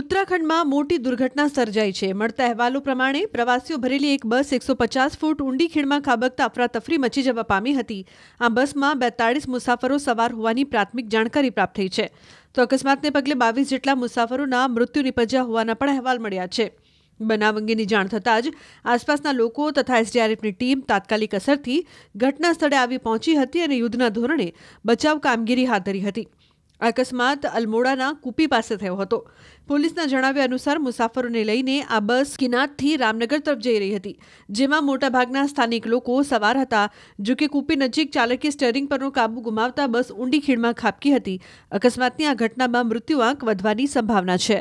ઉત્તરાખંડમાં મોટી દુર્ઘટના સર્જાઈ છે મળતા અહેવાલો પ્રમાણે પ્રવાસીઓ ભરેલી એક બસ એકસો પચાસ ફૂટ ઊંડી ખીણમાં ખાબકતા અફરાતફરી મચી જવા પામી હતી આ બસમાં બેતાળીસ મુસાફરો સવાર હોવાની પ્રાથમિક જાણકારી પ્રાપ્ત થઈ છે તો અકસ્માતને પગલે બાવીસ જેટલા મુસાફરોના મૃત્યુ નિપજ્યા હોવાના પણ અહેવાલ મળ્યા છે બનાવ અંગેની જાણ થતાં જ આસપાસના લોકો તથા એસડીઆરએફની ટીમ તાત્કાલિક અસરથી ઘટના સ્થળે આવી પહોંચી હતી અને યુદ્ધના ધોરણે બચાવ કામગીરી હાથ ધરી હતી અકસ્માત અલમોડાના કુપી પાસે થયો હતો પોલીસના જણાવ્યા અનુસાર મુસાફરોને લઈને આ બસ કિનાતથી રામનગર તરફ જઈ રહી હતી જેમાં મોટાભાગના સ્થાનિક લોકો સવાર હતા જો કે કુપી નજીક ચાલકે સ્ટેરિંગ પરનો કાબુ ગુમાવતા બસ ઊંડી ખીણમાં ખાબકી હતી અકસ્માતની આ ઘટનામાં મૃત્યુઆંક વધવાની સંભાવના છે